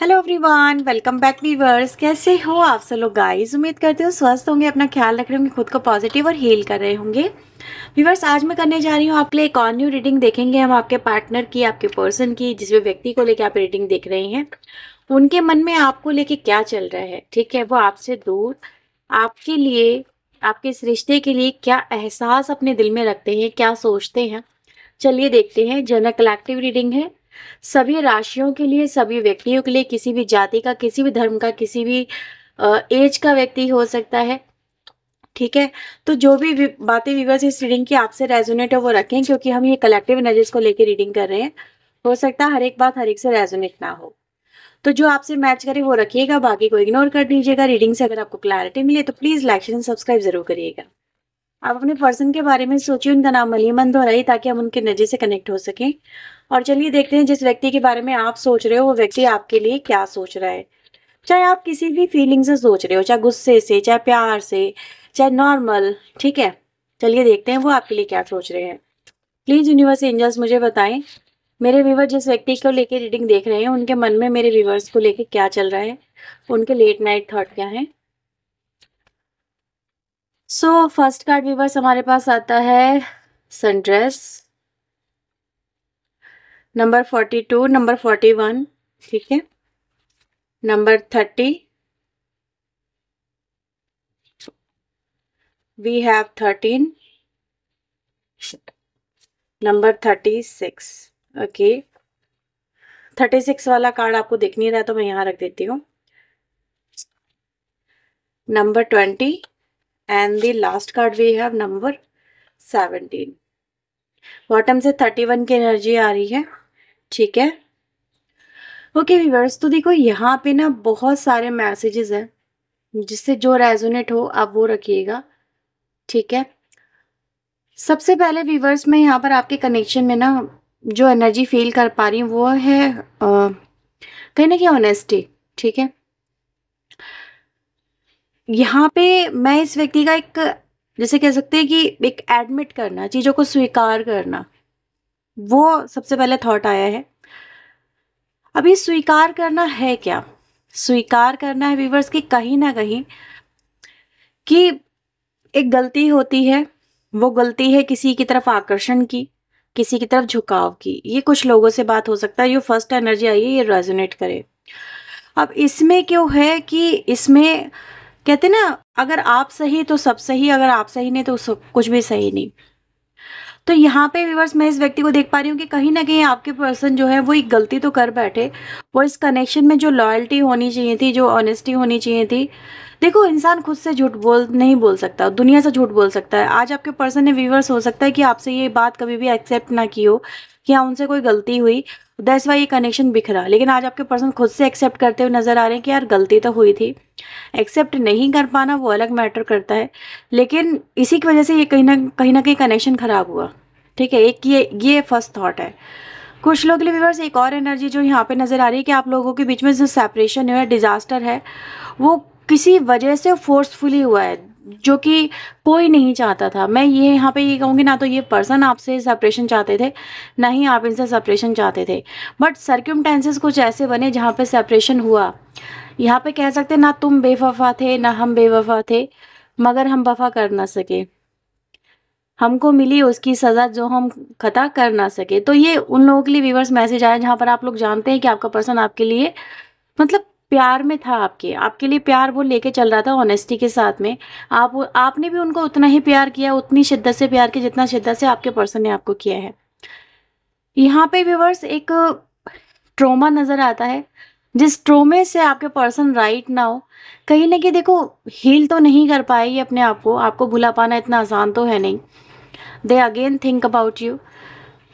hello everyone welcome back viewers कैसे हो आप सब लोग गाइस उम्मीद करते हो स्वस्थ होंगे अपना ख्याल रख रहे होंगे खुद को पॉजिटिव और हील कर रहे होंगे वीवर्स आज मैं करने जा रही हूँ आपके लिए एक और न्यू रीडिंग देखेंगे हम आपके पार्टनर की आपके पर्सन की जिस भी व्यक्ति को लेके आप रीडिंग देख रहे हैं उनके मन में आपको लेके क्या चल रहा है ठीक है वो आपसे दूर आपके लिए आपके इस रिश्ते के लिए क्या एहसास अपने दिल में रखते हैं क्या सोचते हैं चलिए देखते हैं जनरल कलेक्टिव रीडिंग है सभी राशियों के लिए सभी व्यक्तियों के लिए किसी भी जाति का किसी भी धर्म का किसी भी एज का व्यक्ति हो सकता है ठीक है तो जो भी बातें व्यूवर्स इस रीडिंग की आपसे रेजोनेट है वो रखें क्योंकि हम ये कलेक्टिव एनर्जीज को लेकर रीडिंग कर रहे हैं हो सकता है हर एक बात हर एक से रेजोनेट ना हो तो जो आपसे मैच करे वो रखिएगा बाकी को इग्नोर कर दीजिएगा रीडिंग से अगर आपको क्लैरिटी मिले तो प्लीज़ लाइक शेयर सब्सक्राइब जरूर करिएगा आप अपने पर्सन के बारे में सोचिए उनका नाम मलिमंद हो रही ताकि हम उनके नजर से कनेक्ट हो सकें और चलिए देखते हैं जिस व्यक्ति के बारे में आप सोच रहे हो वो व्यक्ति आपके लिए क्या सोच रहा है चाहे आप किसी भी फीलिंग से सोच रहे हो चाहे गुस्से से चाहे प्यार से चाहे नॉर्मल ठीक है चलिए देखते हैं वो आपके लिए क्या सोच रहे हैं प्लीज़ यूनिवर्स एंजल्स मुझे बताएं मेरे व्यूवर जिस व्यक्ति को लेकर रीडिंग देख रहे हैं उनके मन में मेरे व्यूवर्स को लेकर क्या चल रहा है उनके लेट नाइट थॉट क्या हैं सो फर्स्ट कार्ड व्यूवर्स हमारे पास आता है sundress number forty two number forty one ठीक है number thirty we have thirteen number thirty six okay thirty six वाला कार्ड आपको दिख नहीं रहा तो मैं यहाँ रख देती हूँ number twenty and the last card we have number 17 bottom से 31 ki एनर्जी आ रही है ठीक है ओके okay, व्यूवर्स तो देखो यहाँ पे ना बहुत सारे मैसेजेस हैं जिससे जो रेजोनेट हो आप वो रखिएगा ठीक है सबसे पहले व्यूवर्स मैं यहाँ पर आपके कनेक्शन में ना जो एनर्जी फील कर पा रही हूँ वो है कहीं ना कहीं ऑनेस्टी ठीक है यहाँ पे मैं इस व्यक्ति का एक जैसे कह सकते हैं कि एक एडमिट करना चीज़ों को स्वीकार करना वो सबसे पहले थॉट आया है अभी स्वीकार करना है क्या स्वीकार करना है व्यूवर्स की कहीं ना कहीं कि एक गलती होती है वो गलती है किसी की तरफ आकर्षण की किसी की तरफ झुकाव की ये कुछ लोगों से बात हो सकता है जो फर्स्ट एनर्जी आई है ये रेजोनेट करे अब इसमें क्यों है कि इसमें कहते ना अगर आप सही तो सब सही अगर आप सही नहीं तो सब कुछ भी सही नहीं तो यहाँ पे विवर्स मैं इस व्यक्ति को देख पा रही हूँ कि कहीं ना कहीं आपके पर्सन जो है वो एक गलती तो कर बैठे वो इस कनेक्शन में जो लॉयल्टी होनी चाहिए थी जो ऑनेस्टी होनी चाहिए थी देखो इंसान खुद से झूठ बोल नहीं बोल सकता दुनिया से झूठ बोल सकता है आज आपके पर्सन ने विवर्स हो सकता है कि आपसे ये बात कभी भी एक्सेप्ट ना की हो कि हाँ उनसे कोई गलती हुई दैट्स वाई ये कनेक्शन बिखरा लेकिन आज आपके पर्सन खुद से एक्सेप्ट करते हुए नज़र आ रहे हैं कि यार गलती तो हुई थी एक्सेप्ट नहीं कर पाना वो अलग मैटर करता है लेकिन इसी की वजह से ये कहीं ना कहीं ना कहीं कनेक्शन ख़राब हुआ ठीक है एक ये ये फर्स्ट थाट है कुछ लोग के लिए व्यवर्स एक और एनर्जी जो यहाँ पे नज़र आ रही है कि आप लोगों के बीच में जो सेपरेशन है डिज़ास्टर है वो किसी वजह से फोर्सफुली हुआ है जो कि कोई नहीं चाहता था मैं ये यहाँ पे ये कहूँगी ना तो ये पर्सन आपसे सेपरेशन चाहते थे ना ही आप इनसे सेपरेशन चाहते थे बट सर्क्यूम कुछ ऐसे बने जहाँ पे सेपरेशन हुआ यहाँ पे कह सकते ना तुम बेवफा थे ना हम बेवफा थे मगर हम वफा कर ना सके हमको मिली उसकी सज़ा जो हम खता कर ना सके तो ये उन लोगों के लिए व्यूवर्स मैसेज आया जहाँ पर आप लोग जानते हैं कि आपका पर्सन आपके लिए मतलब प्यार में था आपके आपके लिए प्यार वो लेके चल रहा था ऑनेस्टी के साथ में आप आपने भी उनको उतना ही प्यार किया उतनी शिद्दत से प्यार किया जितना शिद्दत से आपके पर्सन ने आपको किया है यहाँ पे व्यूवर्स एक ट्रोमा नज़र आता है जिस ट्रोमे से आपके पर्सन राइट ना हो कहीं ना कहीं देखो हील तो नहीं कर पाएगी अपने आप को आपको भुला पाना इतना आसान तो है नहीं they again think about you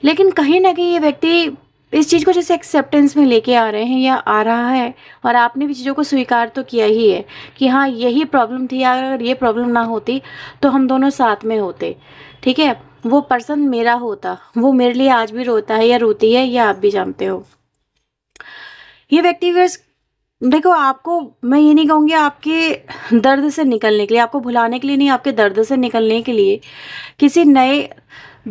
लेकिन कहीं ना कहीं ये व्यक्ति इस चीज़ को जैसे एक्सेप्टेंस में लेके आ रहे हैं या आ रहा है और आपने भी चीज़ों को स्वीकार तो किया ही है कि हाँ यही प्रॉब्लम थी अगर ये प्रॉब्लम ना होती तो हम दोनों साथ में होते ठीक है वो पर्सन मेरा होता वो मेरे लिए आज भी रोता है या रोती है या आप भी जानते हो ये व्यक्ति देखो आपको मैं ये नहीं कहूँगी आपके दर्द से निकलने के लिए आपको भुलाने के लिए नहीं आपके दर्द से निकलने के लिए किसी नए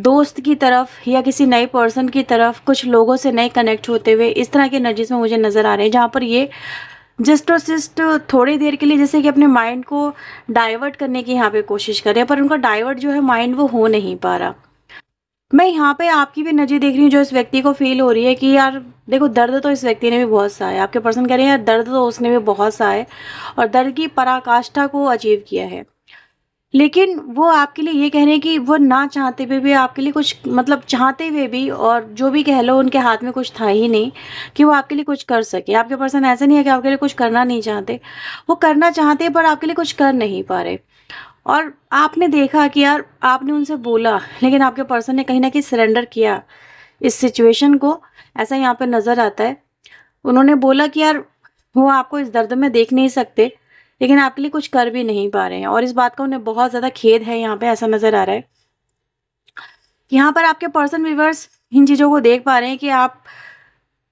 दोस्त की तरफ या किसी नए पर्सन की तरफ कुछ लोगों से नए कनेक्ट होते हुए इस तरह की एनर्जीज में मुझे नज़र आ रहे हैं जहाँ पर ये जस्ट और सिस्ट थोड़ी देर के लिए जैसे कि अपने माइंड को डाइवर्ट करने की यहाँ पे कोशिश कर रहे हैं पर उनका डाइवर्ट जो है माइंड वो हो नहीं पा रहा मैं यहाँ पे आपकी भी नज़र देख रही हूँ जो इस व्यक्ति को फील हो रही है कि यार देखो दर्द तो इस व्यक्ति ने भी बहुत सा है आपके पर्सन कह रहे हैं यार दर्द तो उसने भी बहुत सा है और दर्द की पराकाष्ठा को अचीव किया है लेकिन वो आपके लिए ये कह रहे हैं कि वो ना चाहते हुए भी, आपके लिए कुछ मतलब चाहते हुए भी और जो भी कह लो उनके हाथ में कुछ था ही नहीं कि वो आपके लिए कुछ कर सके आपके पर्सन ऐसे नहीं है कि आपके लिए कुछ करना नहीं चाहते वो करना चाहते पर आपके लिए कुछ कर नहीं पा रहे और आपने देखा कि यार आपने उनसे बोला लेकिन आपके पर्सन ने कहीं ना कहीं सरेंडर किया इस सिचुएशन को ऐसा यहाँ पर नज़र आता है उन्होंने बोला कि यार वो आपको इस दर्द में देख नहीं सकते लेकिन आपके लिए कुछ कर भी नहीं पा रहे हैं और इस बात का उन्हें बहुत ज़्यादा खेद है यहाँ पे ऐसा नज़र आ रहा है यहाँ पर आपके पर्सन व्यूवर्स इन चीज़ों को देख पा रहे हैं कि आप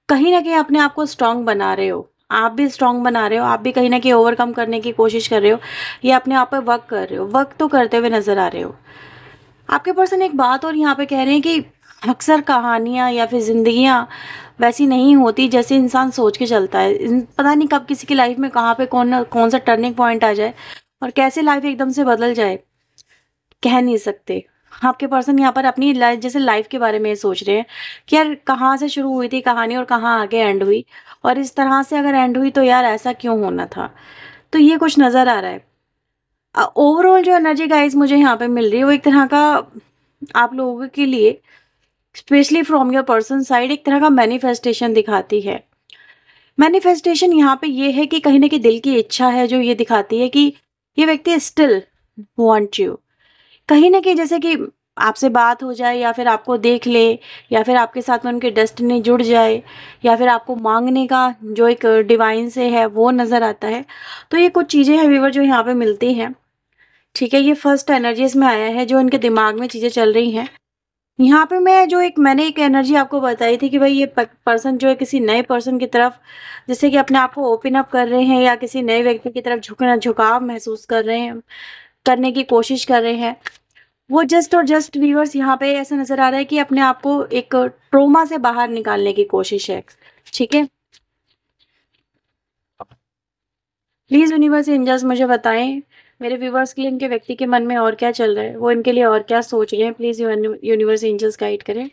कहीं ना कहीं अपने आप को स्ट्रांग बना रहे हो आप भी स्ट्रांग बना रहे हो आप भी कहीं ना कहीं ओवरकम करने की कोशिश कर रहे हो या अपने आप पर वर्क कर रहे हो वर्क तो करते हुए नज़र आ रहे हो आपके पर्सन एक बात और यहाँ पे कह रहे हैं कि अक्सर कहानियाँ या फिर ज़िंदगियाँ वैसी नहीं होती जैसे इंसान सोच के चलता है पता नहीं कब किसी की लाइफ में कहाँ पे कौन कौन सा टर्निंग पॉइंट आ जाए और कैसे लाइफ एकदम से बदल जाए कह नहीं सकते आपके पर्सन यहाँ पर अपनी लाइफ जैसे लाइफ के बारे में सोच रहे हैं कि यार कहाँ से शुरू हुई थी कहानी और कहाँ आगे एंड हुई और इस तरह से अगर एंड हुई तो यार ऐसा क्यों होना था तो ये कुछ नज़र आ रहा है ओवरऑल जो एनर्जी गाइज मुझे यहाँ पे मिल रही है वो एक तरह का आप लोगों के लिए specially from your person side एक तरह का मैनिफेस्टेशन दिखाती है मैनिफेस्टेशन यहाँ पे ये है कि कहीं ना कहीं दिल की इच्छा है जो ये दिखाती है कि ये व्यक्ति स्टिल वॉन्ट यू कहीं ना कहीं जैसे कि आपसे बात हो जाए या फिर आपको देख ले या फिर आपके साथ में उनके डेस्टिनी जुड़ जाए या फिर आपको मांगने का जो एक डिवाइन से है वो नज़र आता है तो ये कुछ चीज़ें हैं व्यूवर जो यहाँ पे मिलती हैं ठीक है ये फर्स्ट एनर्जीज में आया है जो इनके दिमाग में चीज़ें चल रही हैं यहाँ पे मैं जो एक मैंने एक एनर्जी आपको बताई थी कि भाई ये पर्सन जो है किसी नए पर्सन की तरफ जैसे कि अपने आप को ओपन अप कर रहे हैं या किसी नए व्यक्ति की तरफ झुकना झुकाव महसूस कर रहे हैं करने की कोशिश कर रहे हैं वो जस्ट और जस्ट व्यूअर्स यहाँ पे ऐसा नज़र आ रहा है कि अपने आप को एक ट्रोमा से बाहर निकालने की कोशिश है ठीक है प्लीज़ यूनिवर्स एंजल्स मुझे बताएं मेरे व्यूवर्स के लिए इनके व्यक्ति के मन में और क्या चल रहा है वो इनके लिए और क्या सोच रहे हैं प्लीज़ यूनिवर्स एंजल्स गाइड करें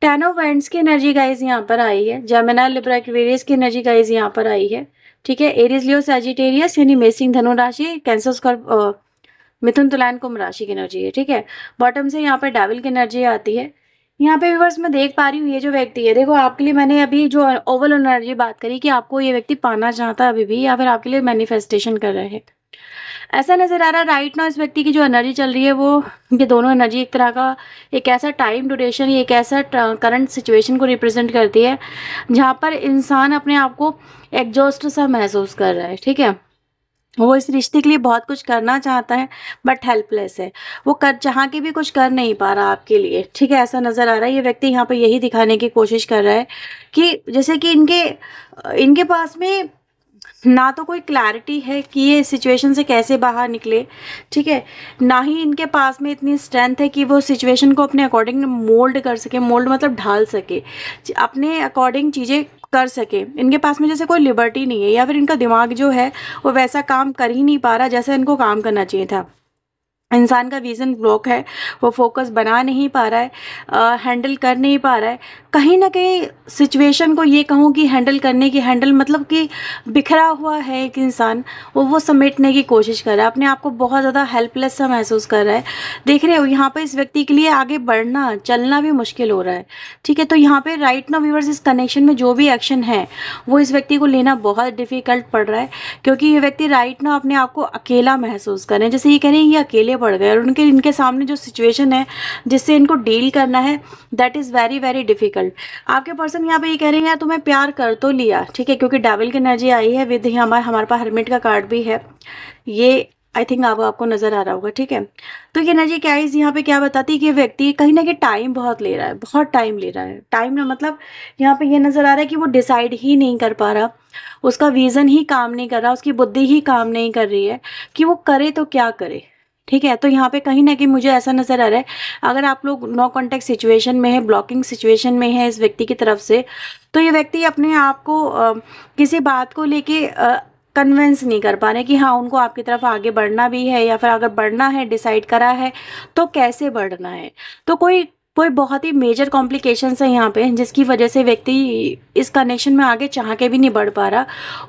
टेन ऑफ वेंट्स की एनर्जी गाइज यहाँ पर आई है जेमिना लिब्रा एक्वेरियस की एनर्जी गाइज यहाँ पर आई है ठीक है एरिज लियो सेजिटेरियस यानी मेसिंग धनु राशि कैंसर स्कॉर मिथुन तुलान कुंभ राशि की एनर्जी है ठीक है बॉटम से यहाँ पर डेविल की एनर्जी आती है यहाँ पे व्यूवर्स मैं देख पा रही हूँ ये जो व्यक्ति है देखो आपके लिए मैंने अभी जो ओवरऑल एनर्जी बात करी कि आपको ये व्यक्ति पाना चाहता है अभी भी या फिर आपके लिए मैनिफेस्टेशन कर रहे हैं ऐसा नज़र आ रहा है राइट ना इस व्यक्ति की जो एनर्जी चल रही है वो ये दोनों एनर्जी एक तरह का एक ऐसा टाइम ड्यूरेशन एक ऐसा करंट सिचुएशन को रिप्रेजेंट करती है जहाँ पर इंसान अपने आप को एग्जॉस्ट सा महसूस कर रहा है ठीक है वो इस रिश्ते के लिए बहुत कुछ करना चाहता है बट हेल्पलेस है वो कर चाह के भी कुछ कर नहीं पा रहा आपके लिए ठीक है ऐसा नज़र आ रहा है ये व्यक्ति यहाँ पर यही दिखाने की कोशिश कर रहा है कि जैसे कि इनके इनके पास में ना तो कोई क्लैरिटी है कि ये सिचुएशन से कैसे बाहर निकले ठीक है ना ही इनके पास में इतनी स्ट्रेंथ है कि वो सिचुएशन को अपने अकॉर्डिंग मोल्ड कर सके मोल्ड मतलब ढाल सके अपने अकॉर्डिंग चीज़ें कर सके इनके पास में जैसे कोई लिबर्टी नहीं है या फिर इनका दिमाग जो है वो वैसा काम कर ही नहीं पा रहा जैसा इनको काम करना चाहिए था इंसान का विज़न ब्लॉक है वो फोकस बना नहीं पा रहा है आ, हैंडल कर नहीं पा रहा है कहीं ना कहीं सिचुएशन को ये कहूँ कि हैंडल करने की हैंडल मतलब कि बिखरा हुआ है एक इंसान वो वो समेटने की कोशिश कर रहा है अपने आप को बहुत ज़्यादा हेल्पलेस सा महसूस कर रहा है देख रहे हो यहाँ पर इस व्यक्ति के लिए आगे बढ़ना चलना भी मुश्किल हो रहा है ठीक है तो यहाँ पर राइट नो व्यूवर्स इस कनेक्शन में जो भी एक्शन है वो इस व्यक्ति को लेना बहुत डिफ़िकल्ट पड़ रहा है क्योंकि ये व्यक्ति राइट ना अपने आप को अकेला महसूस कर रहे हैं जैसे ये कह रहे हैं ये अकेले पड़ गए और उनके इनके सामने जो सिचुएशन है जिससे इनको डील करना है that is very very difficult आपके पर्सन यहाँ पे ये कह रहे हैं यार तुम्हें प्यार कर तो लिया ठीक है क्योंकि डेविल की एनर्जी आई है विद हमारे हमारे पास हेलमेट का कार्ड भी है ये आई थिंक अब आपको नज़र आ रहा होगा ठीक है तो ये एनर्जी क्या इस यहाँ पे क्या बताती है कि व्यक्ति कहीं ना कहीं टाइम बहुत ले रहा है बहुत टाइम ले रहा है टाइम ना मतलब यहाँ पे ये नज़र आ रहा है कि वो डिसाइड ही नहीं कर पा रहा उसका विज़न ही काम नहीं कर रहा उसकी बुद्धि ही काम नहीं कर रही है कि वो करे तो क्या करे ठीक है तो यहाँ पे कहीं ना कहीं मुझे ऐसा नज़र आ रहा है अगर आप लोग नो कॉन्टेक्ट सिचुएशन में है ब्लॉकिंग सिचुएशन में है इस व्यक्ति की तरफ से तो ये व्यक्ति अपने आप को किसी बात को लेके कन्वेंस नहीं कर पा रहे कि हाँ उनको आपकी तरफ आगे बढ़ना भी है या फिर अगर बढ़ना है डिसाइड करा है तो कैसे बढ़ना है तो कोई कोई बहुत ही मेजर कॉम्प्लिकेशंस है यहाँ पे जिसकी वजह से व्यक्ति इस कनेक्शन में आगे चाह के भी नहीं बढ़ पा रहा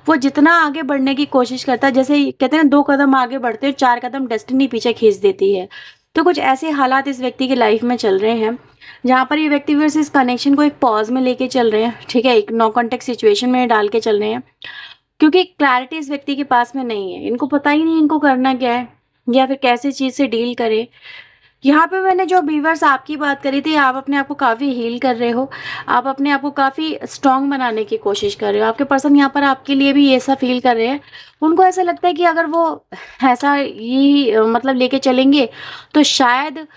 वो जितना आगे बढ़ने की कोशिश करता है जैसे कहते हैं दो कदम आगे बढ़ते हैं चार कदम डेस्टिनी पीछे खींच देती है तो कुछ ऐसे हालात इस व्यक्ति की लाइफ में चल रहे हैं जहाँ पर ये व्यक्ति फिर इस कनेक्शन को एक पॉज में लेके चल रहे हैं ठीक है एक नो कॉन्टेक्ट सिचुएशन में डाल के चल रहे हैं क्योंकि क्लैरिटी इस व्यक्ति के पास में नहीं है इनको पता ही नहीं इनको करना क्या है या फिर कैसे चीज़ से डील करें यहाँ पे मैंने जो बीवर्स आपकी बात करी थी आप अपने आप को काफ़ी हील कर रहे हो आप अपने आप को काफ़ी स्ट्रांग बनाने की कोशिश कर रहे हो आपके पर्सन यहाँ पर आपके लिए भी ऐसा फील कर रहे हैं उनको ऐसा लगता है कि अगर वो ऐसा ये मतलब लेके चलेंगे तो शायद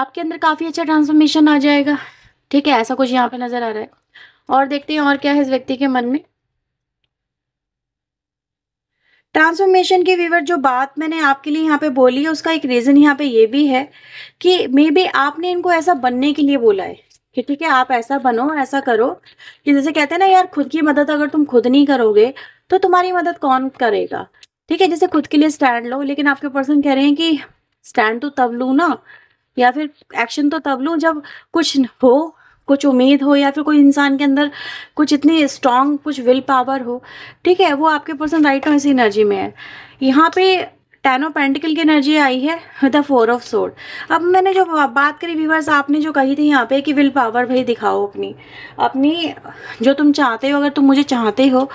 आपके अंदर काफ़ी अच्छा ट्रांसफॉर्मेशन आ जाएगा ठीक है ऐसा कुछ यहाँ पर नज़र आ रहा है और देखते हैं और क्या है इस व्यक्ति के मन में ट्रांसफॉर्मेशन की वीवर जो बात मैंने आपके लिए यहाँ पे बोली है उसका एक रीज़न यहाँ पे ये भी है कि मे बी आपने इनको ऐसा बनने के लिए बोला है कि ठीक है आप ऐसा बनो ऐसा करो कि जैसे कहते हैं ना यार खुद की मदद अगर तुम खुद नहीं करोगे तो तुम्हारी मदद कौन करेगा ठीक है जैसे खुद के लिए स्टैंड लो लेकिन आपके पर्सन कह रहे हैं कि स्टैंड तो तब लूँ ना या फिर एक्शन तो तब लूँ जब कुछ हो कुछ उम्मीद हो या फिर कोई इंसान के अंदर कुछ इतनी स्ट्रांग कुछ विल पावर हो ठीक है वो आपके पर्सन राइट हो इसी एनर्जी में है यहाँ पे टेनो पेंटिकल की एनर्जी आई है विद द फोर ऑफ सोड अब मैंने जो बात करी व्यूवर्स आपने जो कही थी यहाँ पे कि विल पावर भाई दिखाओ अपनी अपनी जो तुम चाहते हो अगर तुम मुझे चाहते हो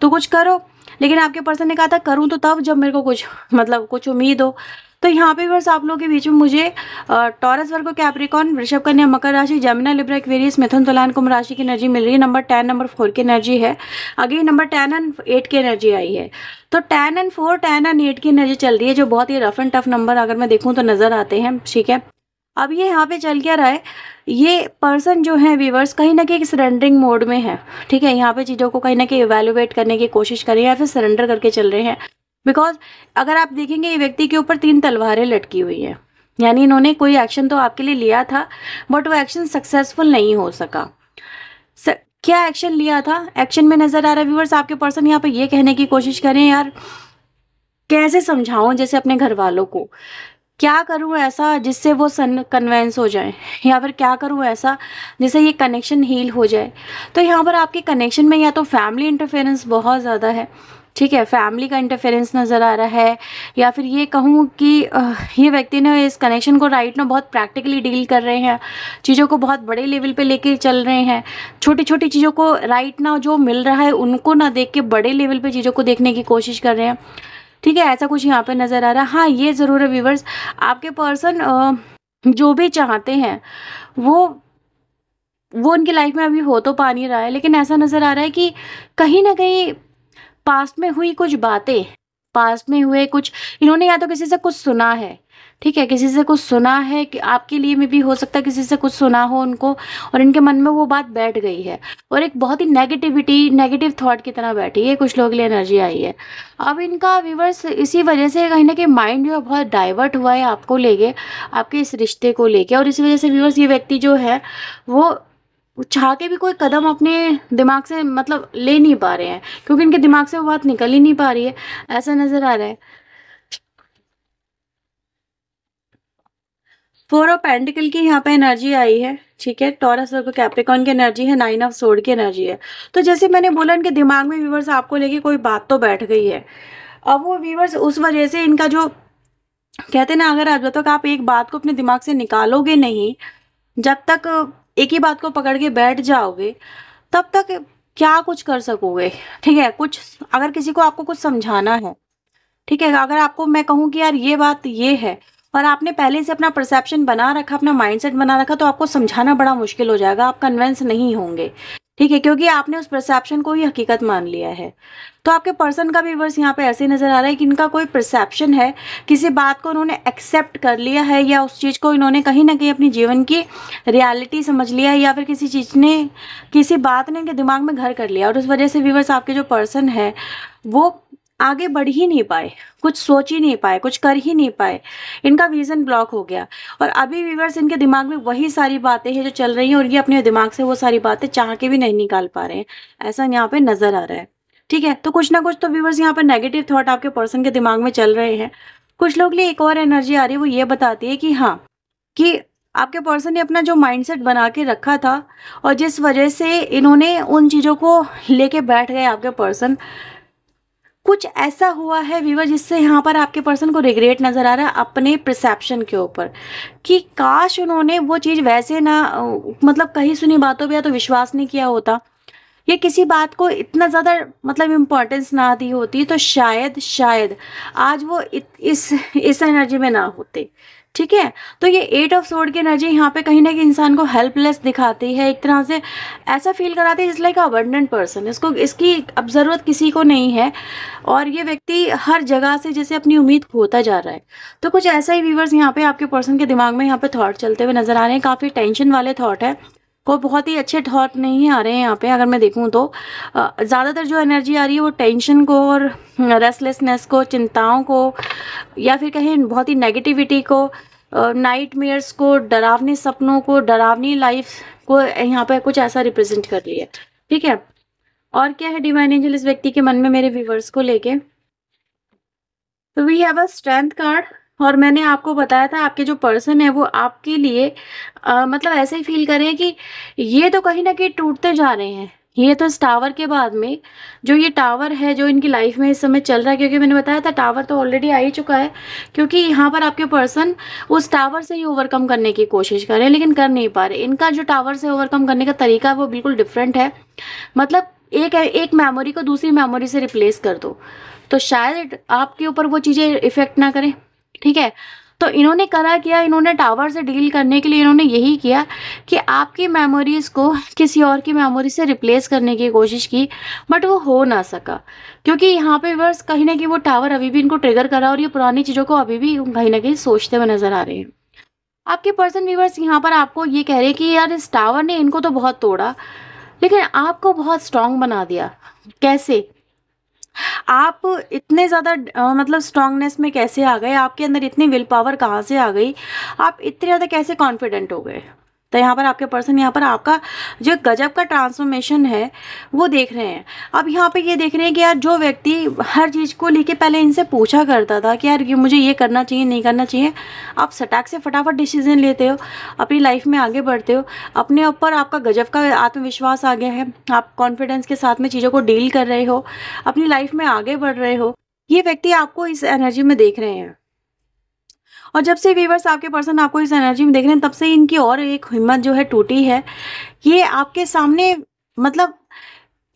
तो कुछ करो लेकिन आपके पर्सन ने कहा था करूँ तो तब जब मेरे को कुछ मतलब कुछ उम्मीद हो तो यहाँ पे बस आप लोगों के बीच में मुझे टॉरस वर्ग कैप्रिकॉन वृषभ कन्या मकर राशि जमुना लिब्रा एक्वेरियस मिथुन तुलान कुंभ राशि की एनर्जी मिल रही है नंबर टेन नंबर फोर की एनर्जी है again number ten and eight की एनर्जी आई है तो ten and four ten and eight की एनर्जी चल रही है जो बहुत ही रफ एंड टफ नंबर अगर मैं देखूँ तो नज़र आते हैं ठीक है अब ये यहाँ पे चल क्या रहा है ये पर्सन जो है व्यूवर्स कहीं ना कहीं सरेंडरिंग मोड में है ठीक है यहाँ पे चीज़ों को कहीं ना कहीं इवेलुएट करने की कोशिश कर रहे हैं या फिर सरेंडर करके चल रहे हैं बिकॉज अगर आप देखेंगे ये व्यक्ति के ऊपर तीन तलवारें लटकी हुई हैं यानी इन्होंने कोई एक्शन तो आपके लिए लिया था बट वो एक्शन सक्सेसफुल नहीं हो सका स क्या एक्शन लिया था एक्शन में नज़र आ रहा है व्यूवर्स आपके पर्सन यहाँ पे ये कहने की कोशिश करें यार कैसे समझाऊं जैसे अपने घर वालों को क्या करूँ ऐसा जिससे वो सन कन्वेंस हो जाए या फिर क्या करूँ ऐसा जिससे ये कनेक्शन हील हो जाए तो यहाँ पर आपके कनेक्शन में या तो फैमिली इंटरफेरेंस बहुत ज़्यादा है ठीक है फैमिली का इंटरफेरेंस नज़र आ रहा है या फिर ये कहूँ कि ये व्यक्ति ने इस कनेक्शन को राइट ना बहुत प्रैक्टिकली डील कर रहे हैं चीज़ों को बहुत बड़े लेवल पे लेके चल रहे हैं छोटी छोटी चीज़ों को राइट ना जो मिल रहा है उनको ना देख के बड़े लेवल पे चीज़ों को देखने की कोशिश कर रहे हैं ठीक है ऐसा कुछ यहाँ पे नज़र आ रहा है हाँ ये ज़रूर है व्यूवर्स आपके पर्सन जो भी चाहते हैं वो वो उनकी लाइफ में अभी हो तो पा नहीं रहा है लेकिन ऐसा नज़र आ रहा है कि कहीं ना कहीं पास्ट में हुई कुछ बातें पास्ट में हुए कुछ इन्होंने या तो किसी से कुछ सुना है ठीक है किसी से कुछ सुना है कि आपके लिए में भी हो सकता है किसी से कुछ सुना हो उनको और इनके मन में वो बात बैठ गई है और एक बहुत ही नेगेटिविटी नेगेटिव थॉट की तरह बैठी है कुछ लोगों के लिए एनर्जी आई है अब इनका व्यूवर्स इसी वजह से कहीं ना कहीं माइंड जो है बहुत डाइवर्ट हुआ है आपको लेके आपके इस रिश्ते को लेके और इसी वजह से व्यूवर्स ये व्यक्ति जो है वो चाह के भी कोई कदम अपने दिमाग से मतलब ले नहीं पा रहे हैं क्योंकि इनके दिमाग से वो बात निकल ही नहीं पा रही है ऐसा नज़र आ रहा है फोर ऑफ पेंटिकल की यहाँ पे एनर्जी आई है ठीक है टॉरस वर्ग कैप्रिकॉन की एनर्जी है नाइन ऑफ सोड की एनर्जी है तो जैसे मैंने बोला इनके दिमाग में व्यूवर्स आपको लेके कोई बात तो बैठ गई है अब वो व्यूवर्स उस वजह से इनका जो कहते ना अगर जब तक आप एक बात को अपने दिमाग से निकालोगे नहीं जब तक एक ही बात को पकड़ के बैठ जाओगे तब तक क्या कुछ कर सकोगे ठीक है कुछ अगर किसी को आपको कुछ समझाना है ठीक है अगर आपको मैं कहूँ कि यार ये बात ये है और आपने पहले से अपना परसेप्शन बना रखा अपना माइंडसेट बना रखा तो आपको समझाना बड़ा मुश्किल हो जाएगा आप कन्वेंस नहीं होंगे ठीक है क्योंकि आपने उस परसेप्शन को ही हकीकत मान लिया है तो आपके पर्सन का भी वर्स यहाँ पे ऐसे नज़र आ रहा है कि इनका कोई परसेप्शन है किसी बात को उन्होंने एक्सेप्ट कर लिया है या उस चीज़ को इन्होंने कहीं ना कहीं अपनी जीवन की रियलिटी समझ लिया है या फिर किसी चीज़ ने किसी बात ने इनके दिमाग में घर कर लिया और उस वजह से व्यूवर्स आपके जो पर्सन है वो आगे बढ़ ही नहीं पाए कुछ सोच ही नहीं पाए कुछ कर ही नहीं पाए इनका विज़न ब्लॉक हो गया और अभी व्यूवर्स इनके दिमाग में वही सारी बातें हैं जो चल रही हैं और ये अपने दिमाग से वो सारी बातें चाह के भी नहीं निकाल पा रहे हैं ऐसा यहाँ पे नज़र आ रहा है ठीक है तो कुछ ना कुछ तो व्यूवर्स यहाँ पर नेगेटिव थाट आपके पर्सन के दिमाग में चल रहे हैं कुछ लोग लिए एक और एनर्जी आ रही है वो ये बताती है कि हाँ कि आपके पर्सन ने अपना जो माइंडसेट बना के रखा था और जिस वजह से इन्होंने उन चीज़ों को लेके बैठ गए आपके पर्सन कुछ ऐसा हुआ है वीवर जिससे यहाँ पर आपके पर्सन को रिग्रेट नज़र आ रहा है अपने प्रसप्शन के ऊपर कि काश उन्होंने वो चीज़ वैसे ना मतलब कहीं सुनी बातों पर या तो विश्वास नहीं किया होता या किसी बात को इतना ज़्यादा मतलब इम्पोर्टेंस ना दी होती तो शायद शायद आज वो इत, इस इस एनर्जी में ना होते ठीक है तो ये एट ऑफ सोड की एनर्जी यहाँ पे कहीं ना कहीं इंसान को हेल्पलेस दिखाती है एक तरह से ऐसा फील कराती है इज लाइक अबंडेंट पर्सन इसको इसकी अब ज़रूरत किसी को नहीं है और ये व्यक्ति हर जगह से जैसे अपनी उम्मीद खोता जा रहा है तो कुछ ऐसा ही व्यूवर्स यहाँ पे आपके पर्सन के दिमाग में यहाँ पे थॉट चलते हुए नज़र आ रहे हैं काफ़ी टेंशन वाले थाट है कोई बहुत ही अच्छे थॉट नहीं आ रहे हैं यहाँ पे अगर मैं देखूँ तो ज़्यादातर जो एनर्जी आ रही है वो टेंशन को और रेस्टलेसनेस को चिंताओं को या फिर कहें बहुत ही नेगेटिविटी को नाइट मेयर्स को डरावने सपनों को डरावनी लाइफ को यहाँ पर कुछ ऐसा रिप्रेजेंट कर रही है ठीक है और क्या है डिवाइन एंजल इस व्यक्ति के मन में मेरे व्यूवर्स को लेके तो we have a strength card और मैंने आपको बताया था आपके जो पर्सन है वो आपके लिए आ, मतलब ऐसे ही फील करें कि ये तो कहीं ना कहीं टूटते जा रहे हैं ये तो इस टावर के बाद में जो ये टावर है जो इनकी लाइफ में इस समय चल रहा है क्योंकि मैंने बताया था टावर तो ऑलरेडी आ ही चुका है क्योंकि यहाँ पर आपके पर्सन उस टावर से ही ओवरकम करने की कोशिश कर रहे हैं लेकिन कर नहीं पा रहे इनका जो टावर से ओवरकम करने का तरीका है वो बिल्कुल डिफरेंट है मतलब एक एक मेमोरी को दूसरी मेमोरी से रिप्लेस कर दो तो शायद आपके ऊपर वो चीज़ें इफ़ेक्ट ना करें ठीक है तो इन्होंने करा किया इन्होंने टावर से डील करने के लिए इन्होंने यही किया कि आपकी मेमोरीज़ को किसी और की मेमोरी से रिप्लेस करने की कोशिश की बट वो हो ना सका क्योंकि यहाँ पे वर्स कहीं ना कहीं वो टावर अभी भी इनको ट्रिगर करा और ये पुरानी चीज़ों को अभी भी कहीं ना कहीं सोचते हुए नज़र आ रहे हैं आपके पर्सन व्यूवर्स यहाँ पर आपको ये कह रहे हैं कि यार इस टावर ने इनको तो बहुत तोड़ा लेकिन आपको बहुत स्ट्रांग बना दिया कैसे आप इतने ज़्यादा मतलब स्ट्रांगनेस में कैसे आ गए आपके अंदर इतनी विल पावर कहाँ से आ गई आप इतने ज़्यादा कैसे कॉन्फिडेंट हो गए तो यहाँ पर आपके पर्सन यहाँ पर आपका जो गजब का ट्रांसफॉर्मेशन है वो देख रहे हैं अब यहाँ पे ये देख रहे हैं कि यार जो व्यक्ति हर चीज़ को लेके पहले इनसे पूछा करता था कि यार ये मुझे ये करना चाहिए नहीं करना चाहिए आप सटाक से फटाफट डिसीजन लेते हो अपनी लाइफ में आगे बढ़ते हो अपने ऊपर आपका गजब का आत्मविश्वास आ गया है आप कॉन्फिडेंस के साथ में चीज़ों को डील कर रहे हो अपनी लाइफ में आगे बढ़ रहे हो ये व्यक्ति आपको इस एनर्जी में देख रहे हैं और जब से वीवर्स आपके पर्सन आपको इस एनर्जी में देख रहे हैं तब से इनकी और एक हिम्मत जो है टूटी है ये आपके सामने मतलब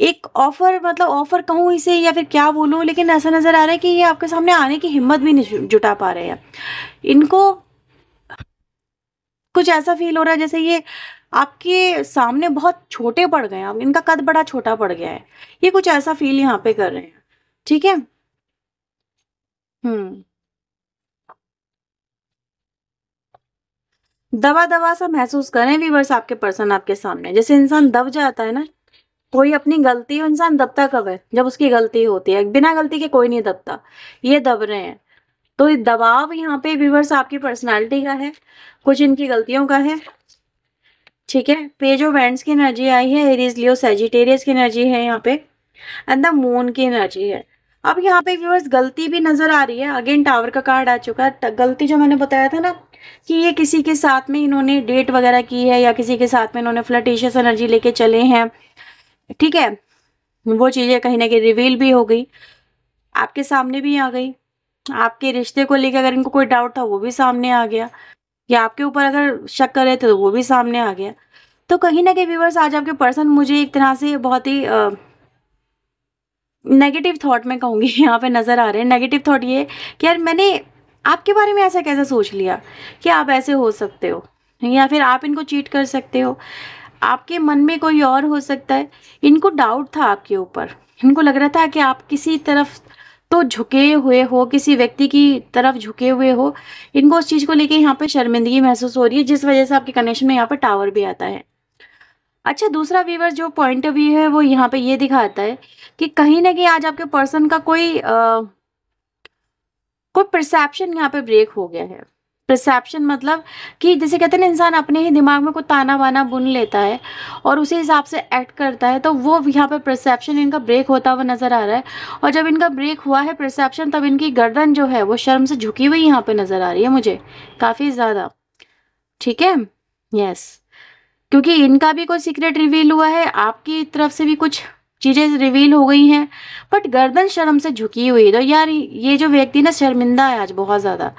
एक ऑफर मतलब ऑफर कहूँ इसे या फिर क्या बोलूँ लेकिन ऐसा नज़र आ रहा है कि ये आपके सामने आने की हिम्मत भी नहीं जुटा पा रहे हैं इनको कुछ ऐसा फील हो रहा है जैसे ये आपके सामने बहुत छोटे पड़ गए हैं इनका कद बड़ा छोटा पड़ गया है ये कुछ ऐसा फील यहाँ पे कर रहे हैं ठीक है हम्म दबा दबा सा महसूस करें व्यूवर्स आपके पर्सन आपके सामने जैसे इंसान दब जाता है ना कोई अपनी गलती हो इंसान दबता कब है जब उसकी गलती होती है बिना गलती के कोई नहीं दबता ये दब रहे हैं तो ये दबाव यहाँ पे व्यूवर्स आपकी पर्सनालिटी का है कुछ इनकी गलतियों का है ठीक है पेज ऑफ की एनर्जी आई है एरीज लियो सेजिटेरियस की एनर्जी है यहाँ पे एंड द मून की एनर्जी है अब यहाँ पे व्यूवर्स गलती भी नजर आ रही है अगेन टावर का कार्ड आ चुका है गलती जो मैंने बताया था ना कि ये किसी के साथ में इन्होंने डेट वगैरह की है या किसी के साथ में इन्होंने फ्लटेशियस एनर्जी लेके चले हैं ठीक है वो चीज़ें कहीं ना कहीं रिवील भी हो गई आपके सामने भी आ गई आपके रिश्ते को लेकर अगर इनको कोई डाउट था वो भी सामने आ गया या आपके ऊपर अगर शक कर रहे थे तो वो भी सामने आ गया तो कहीं ना कहीं व्यूवर्स आज आपके पर्सन मुझे एक तरह से बहुत ही नेगेटिव थॉट में कहूँगी यहाँ पे नज़र आ रहे हैं नेगेटिव थॉट ये कि यार मैंने आपके बारे में ऐसा कैसा सोच लिया कि आप ऐसे हो सकते हो या फिर आप इनको चीट कर सकते हो आपके मन में कोई और हो सकता है इनको डाउट था आपके ऊपर इनको लग रहा था कि आप किसी तरफ तो झुके हुए हो किसी व्यक्ति की तरफ झुके हुए हो इनको उस चीज़ को लेके यहाँ पे शर्मिंदगी महसूस हो रही है जिस वजह से आपके कनेक्शन में यहाँ पे टावर भी आता है अच्छा दूसरा व्यूवर जो पॉइंट ऑफ व्यू है वो यहाँ पे ये दिखाता है कि कहीं ना कहीं आज आपके पर्सन का कोई आ, कोई परसेप्शन यहाँ पे ब्रेक हो गया है परसेप्शन मतलब कि जैसे कहते हैं ना इंसान अपने ही दिमाग में कोई ताना वाना बुन लेता है और उसी हिसाब से एक्ट करता है तो वो यहाँ पर परसेप्शन इनका ब्रेक होता हुआ नज़र आ रहा है और जब इनका ब्रेक हुआ है परसेप्शन तब इनकी गर्दन जो है वो शर्म से झुकी हुई यहाँ पे नज़र आ रही है मुझे काफ़ी ज़्यादा ठीक है यस क्योंकि इनका भी कोई सीक्रेट रिवील हुआ है आपकी तरफ से भी कुछ चीज़ें रिवील हो गई हैं बट गर्दन शर्म से झुकी हुई तो यार ये जो व्यक्ति ना शर्मिंदा है आज बहुत ज़्यादा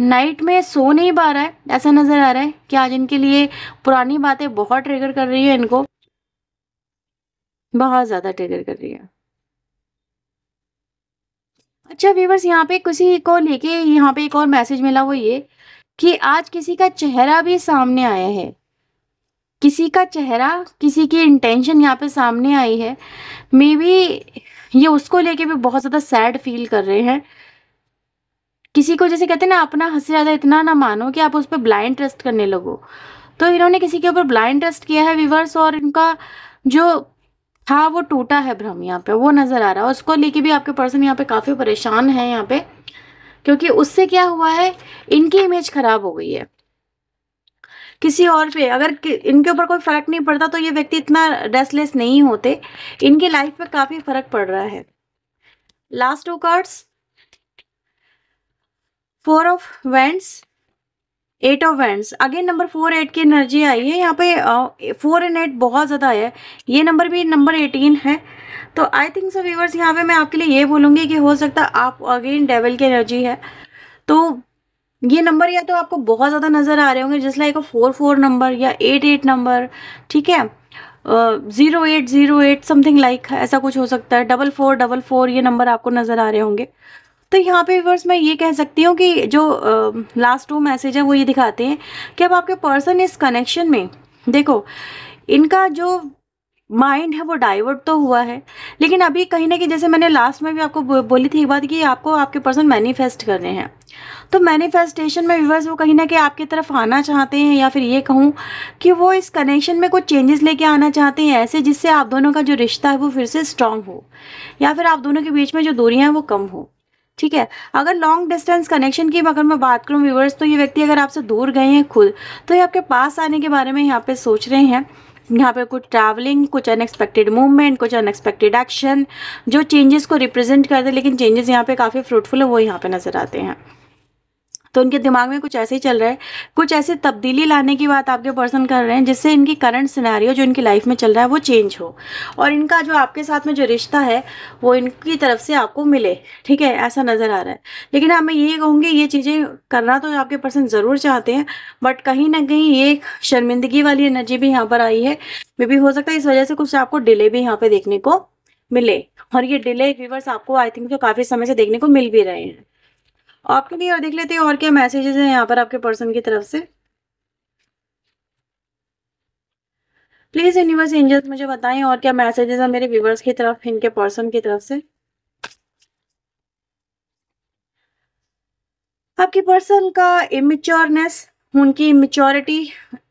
नाइट में सो नहीं पा रहा है ऐसा नज़र आ रहा है कि आज इनके लिए पुरानी बातें बहुत ट्रिगर कर रही है इनको बहुत ज़्यादा ट्रिगर कर रही है अच्छा व्यूवर्स यहाँ पे किसी को लेके यहाँ पे एक और मैसेज मिला वो ये कि आज किसी का चेहरा भी सामने आया है किसी का चेहरा किसी की इंटेंशन यहाँ पे सामने आई है मे बी ये उसको लेके भी बहुत ज़्यादा सैड फील कर रहे हैं किसी को जैसे कहते हैं ना अपना हंसे ज़्यादा इतना ना मानो कि आप उस पर ब्लाइंड ट्रस्ट करने लगो तो इन्होंने किसी के ऊपर ब्लाइंड ट्रस्ट किया है विवर्स और इनका जो था वो टूटा है भ्रम यहाँ पे वो नज़र आ रहा है उसको लेके भी आपके पर्सन यहाँ पे काफ़ी परेशान है यहाँ पे क्योंकि उससे क्या हुआ है इनकी इमेज ख़राब हो गई है किसी और पे अगर इनके ऊपर कोई फ़र्क नहीं पड़ता तो ये व्यक्ति इतना रेस्टलेस नहीं होते इनकी लाइफ में काफ़ी फ़र्क पड़ रहा है last two cards four of wands eight of wands again number four eight की एनर्जी आई है यहाँ पे फोर एंड एट बहुत ज़्यादा आया है ये नंबर भी नंबर एटीन है तो आई थिंक सो व्यूवर्स यहाँ पे मैं आपके लिए ये बोलूँगी कि हो सकता आप अगेन डेवल की एनर्जी है तो ये नंबर या तो आपको बहुत ज़्यादा नज़र आ रहे होंगे जिस लाइक फोर फोर नंबर या एट एट नंबर ठीक है zero eight zero eight something like ऐसा कुछ हो सकता है डबल फोर डबल फोर ये नंबर आपको नज़र आ रहे होंगे तो यहाँ पे व्यूवर्स मैं ये कह सकती हूँ कि जो लास्ट टू मैसेज है वो ये दिखाते हैं कि अब आपके पर्सन इस कनेक्शन में देखो इनका जो माइंड है वो डाइवर्ट तो हुआ है लेकिन अभी कहीं ना कहीं जैसे मैंने लास्ट में भी आपको बोली थी एक बात कि आपको आपके पर्सन मैनिफेस्ट करने हैं तो मैनिफेस्टेशन में व्यूवर्स वो कहीं ना कहीं आपकी तरफ आना चाहते हैं या फिर ये कहूँ कि वो इस कनेक्शन में कुछ चेंजेस लेके आना चाहते हैं ऐसे जिससे आप दोनों का जो रिश्ता है वो फिर से स्ट्रांग हो या फिर आप दोनों के बीच में जो दूरियाँ हैं वो कम हो ठीक है अगर लॉन्ग डिस्टेंस कनेक्शन की अगर मैं बात करूँ व्यूवर्स तो ये व्यक्ति अगर आपसे दूर गए हैं खुद तो ये आपके पास आने के बारे में यहाँ पे सोच रहे हैं यहाँ पर कुछ ट्रैवलिंग कुछ अनएक्सपेक्टेड मूवमेंट कुछ अनएक्सपेक्टेड एक्शन जो चेंजेस को रिप्रेजेंट करते हैं लेकिन चेंजेस यहाँ पे काफ़ी फ्रूटफुल है वो यहाँ पे नज़र आते हैं तो उनके दिमाग में कुछ ऐसे ही चल रहा है कुछ ऐसी तब्दीली लाने की बात आपके पर्सन कर रहे हैं जिससे इनकी करंट सिनारी जो इनकी लाइफ में चल रहा है वो चेंज हो और इनका जो आपके साथ में जो रिश्ता है वो इनकी तरफ से आपको मिले ठीक है ऐसा नज़र आ रहा है लेकिन हाँ मैं ये कहूँगी ये चीज़ें करना तो आपके पर्सन ज़रूर चाहते हैं बट कहीं ना कहीं ये एक शर्मिंदगी वाली एनर्जी भी यहाँ पर आई है मे भी हो सकता है इस वजह से कुछ आपको डिले भी यहाँ पे देखने को मिले और ये डिले व्यूवर्स आपको आई थिंक तो काफ़ी समय से देखने को मिल भी रहे हैं आपके लिए और देख लेते हैं और क्या मैसेजेस हैं यहाँ पर आपके पर्सन की तरफ से प्लीज़ यूनिवर्स एंजल्स मुझे बताएं और क्या मैसेजेस हैं मेरे व्यूवर्स की तरफ इनके पर्सन की तरफ से आपके पर्सन का इमेच्योरनेस उनकी मेच्योरिटी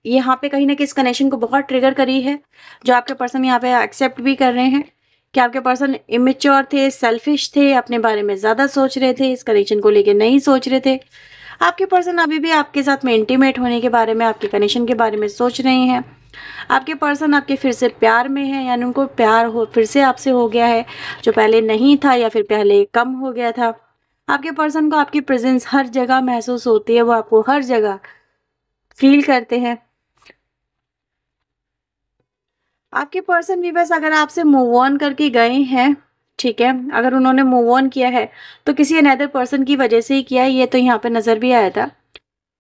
यहाँ पे कहीं ना कहीं इस कनेक्शन को बहुत ट्रिगर करी है जो आपके पर्सन यहाँ पे एक्सेप्ट भी कर रहे हैं कि आपके पर्सन इमेच्योर थे सेल्फिश थे अपने बारे में ज़्यादा सोच रहे थे इस कनेक्शन को लेके नहीं सोच रहे थे आपके पर्सन अभी भी आपके साथ में इंटीमेट होने के बारे में आपके कनेक्शन के बारे में सोच रहे हैं आपके पर्सन आपके फिर से प्यार में है यानी उनको प्यार हो फिर से आपसे हो गया है जो पहले नहीं था या फिर पहले कम हो गया था आपके पर्सन को आपकी प्रेजेंस हर जगह महसूस होती है वो आपको हर जगह फील करते हैं आपके पर्सन वीवर्स अगर आपसे मूव ऑन करके गए हैं ठीक है अगर उन्होंने मूव ऑन किया है तो किसी अनदर पर्सन की वजह से ही किया है ये तो यहाँ पे नज़र भी आया था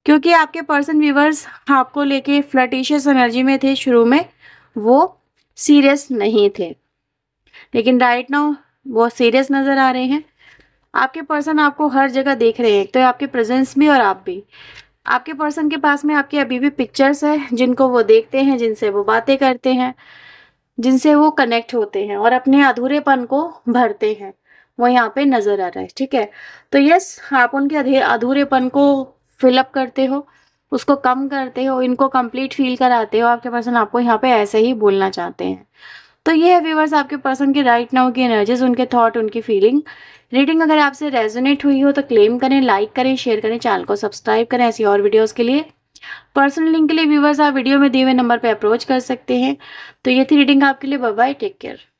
क्योंकि आपके पर्सन वीवर्स आपको लेके फ्लटिशियस एनर्जी में थे शुरू में वो सीरियस नहीं थे लेकिन राइट नाउ वो सीरियस नज़र आ रहे हैं आपके पर्सन आपको हर जगह देख रहे हैं तो आपके प्रेजेंस में और आप भी आपके पर्सन के पास में आपके अभी भी पिक्चर्स है जिनको वो देखते हैं जिनसे वो बातें करते हैं जिनसे वो कनेक्ट होते हैं और अपने अधूरेपन को भरते हैं वो यहाँ पे नज़र आ रहा है ठीक है तो यस आप उनके अधूरेपन को फिलअप करते हो उसको कम करते हो इनको कंप्लीट फील कराते हो आपके पर्सन आपको यहाँ पे ऐसे ही बोलना चाहते हैं तो ये है व्यूवर्स आपके पर्सन के राइट नाउ की एनर्जीज उनके थॉट उनकी फीलिंग रीडिंग अगर आपसे रेजोनेट हुई हो तो क्लेम करें लाइक करें शेयर करें चैनल को सब्सक्राइब करें ऐसी और वीडियोस के लिए पर्सनल लिंक के लिए व्यूवर्स आप वीडियो में दिए हुए नंबर पर अप्रोच कर सकते हैं तो ये थी रीडिंग आपके लिए बाय टेक केयर